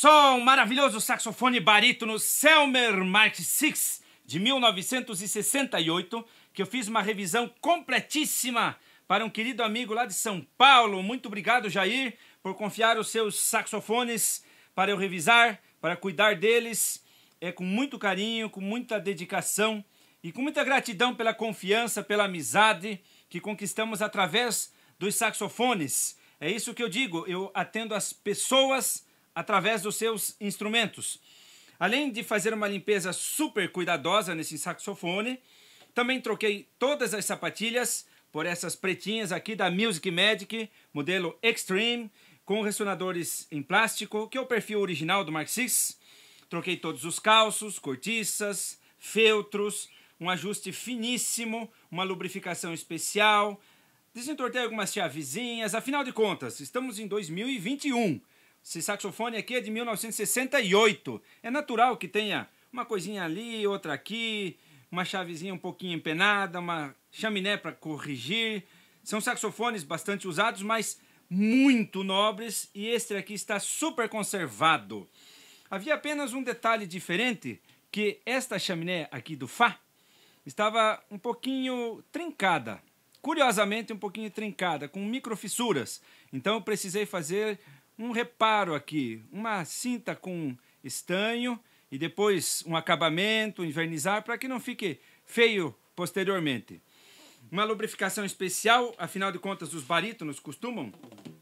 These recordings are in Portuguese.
só um maravilhoso saxofone barítono Selmer Mark VI de 1968, que eu fiz uma revisão completíssima para um querido amigo lá de São Paulo. Muito obrigado, Jair, por confiar os seus saxofones para eu revisar, para cuidar deles, é com muito carinho, com muita dedicação e com muita gratidão pela confiança, pela amizade que conquistamos através dos saxofones. É isso que eu digo, eu atendo as pessoas através dos seus instrumentos. Além de fazer uma limpeza super cuidadosa nesse saxofone, também troquei todas as sapatilhas por essas pretinhas aqui da Music Magic, modelo Extreme, com ressonadores em plástico, que é o perfil original do Mark VI. Troquei todos os calços, cortiças, feltros, um ajuste finíssimo, uma lubrificação especial. Desentortei algumas chavezinhas, afinal de contas, estamos em 2021. Esse saxofone aqui é de 1968. É natural que tenha uma coisinha ali, outra aqui, uma chavezinha um pouquinho empenada, uma chaminé para corrigir. São saxofones bastante usados, mas muito nobres e este aqui está super conservado. Havia apenas um detalhe diferente, que esta chaminé aqui do Fá estava um pouquinho trincada. Curiosamente, um pouquinho trincada, com microfissuras. Então eu precisei fazer um reparo aqui, uma cinta com estanho e depois um acabamento, invernizar, para que não fique feio posteriormente. Uma lubrificação especial, afinal de contas, os barítonos costumam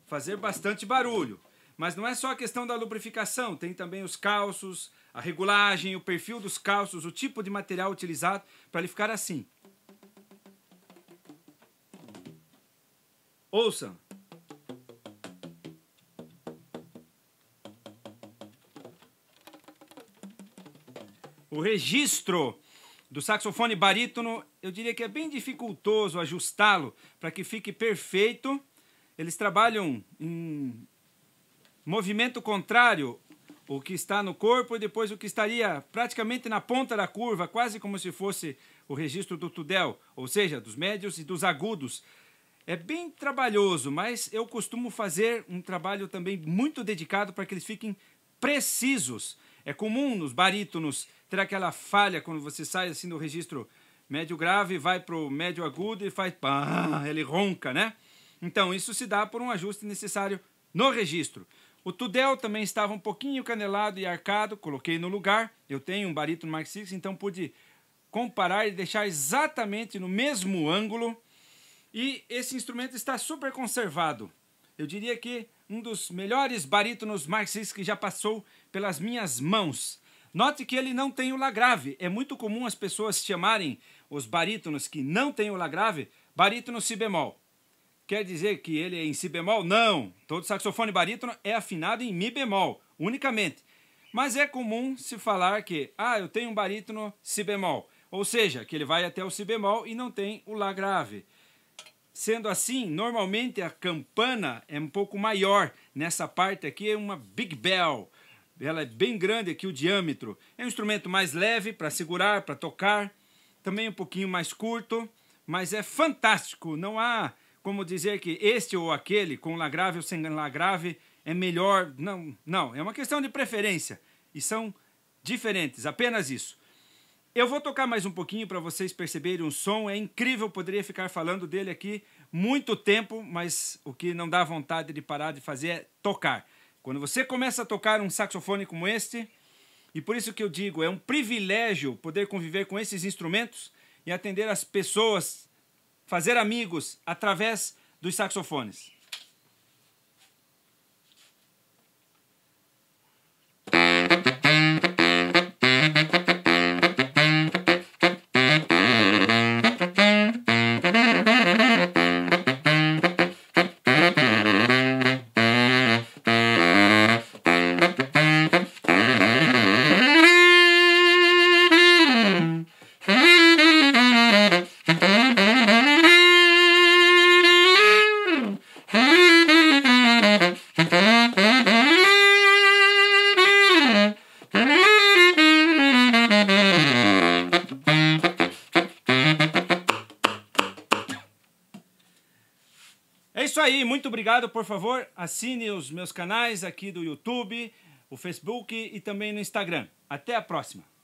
fazer bastante barulho. Mas não é só a questão da lubrificação, tem também os calços, a regulagem, o perfil dos calços, o tipo de material utilizado para ele ficar assim. Ouçam! O registro do saxofone barítono, eu diria que é bem dificultoso ajustá-lo para que fique perfeito. Eles trabalham em movimento contrário, o que está no corpo e depois o que estaria praticamente na ponta da curva, quase como se fosse o registro do tudel, ou seja, dos médios e dos agudos. É bem trabalhoso, mas eu costumo fazer um trabalho também muito dedicado para que eles fiquem precisos. É comum nos barítonos ter aquela falha quando você sai assim do registro médio grave, vai para o médio agudo e faz pá, ele ronca, né? Então, isso se dá por um ajuste necessário no registro. O Tudel também estava um pouquinho canelado e arcado, coloquei no lugar. Eu tenho um barítono Mark Six, então pude comparar e deixar exatamente no mesmo ângulo. E esse instrumento está super conservado eu diria que um dos melhores barítonos marxistas que já passou pelas minhas mãos. Note que ele não tem o lá grave. É muito comum as pessoas chamarem os barítonos que não têm o lá grave barítono si bemol. Quer dizer que ele é em si bemol? Não. Todo saxofone barítono é afinado em mi bemol, unicamente. Mas é comum se falar que, ah, eu tenho um barítono si bemol. Ou seja, que ele vai até o si bemol e não tem o lá grave. Sendo assim, normalmente a campana é um pouco maior. Nessa parte aqui é uma Big Bell. Ela é bem grande aqui o diâmetro. É um instrumento mais leve para segurar, para tocar. Também um pouquinho mais curto, mas é fantástico. Não há como dizer que este ou aquele, com lá grave ou sem lá grave, é melhor. Não, não. É uma questão de preferência. E são diferentes, apenas isso. Eu vou tocar mais um pouquinho para vocês perceberem o som. É incrível, poderia ficar falando dele aqui muito tempo, mas o que não dá vontade de parar de fazer é tocar. Quando você começa a tocar um saxofone como este, e por isso que eu digo, é um privilégio poder conviver com esses instrumentos e atender as pessoas, fazer amigos através dos saxofones. É isso aí, muito obrigado, por favor, assine os meus canais aqui do YouTube, o Facebook e também no Instagram. Até a próxima!